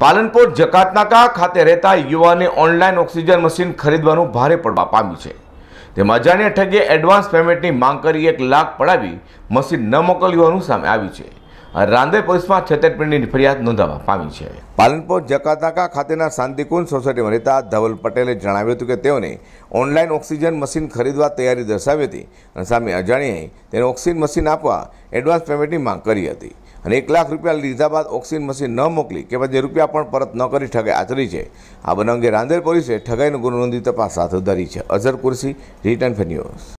પાલનપુર જકાતનાકા ખાતે રહેતા યુવાને ઓનલાઈન ઓક્સિજન મશીન ખરીદવાનું ભારે પડવા પામ્યું છે તેમાં અજાણ્યા ઠગે એડવાન્સ પેમેન્ટની માંગ કરી એક લાખ પડાવી મશીન ન મોકલ્યું સામે આવ્યું છે રાંદે પોલીસમાં છેતરપિંડીની ફરિયાદ નોંધાવા પામી છે પાલનપુર જકાતનાકા ખાતેના શાંતિકુંજ સોસાયટીમાં રહેતા ધવલ પટેલે જણાવ્યું હતું કે તેઓને ઓનલાઈન ઓક્સિજન મશીન ખરીદવા તૈયારી દર્શાવી હતી અને સામે અજાણ્યાએ તેને ઓક્સિજન મશીન આપવા એડવાન્સ પેમેન્ટની માંગ કરી હતી અને એક લાખ રૂપિયા લીધા બાદ ઓક્સિજન મશીન ન મોકલી કે પછી રૂપિયા પણ પરત ન કરી ઠગાઈ આચરી છે આ બનાવ અંગે રાંદેર પોલીસે ઠગાઈનો ગુનો નોંધી તપાસ હાથ ધરી છે અઝર કુરસી રિટર્ન ફેર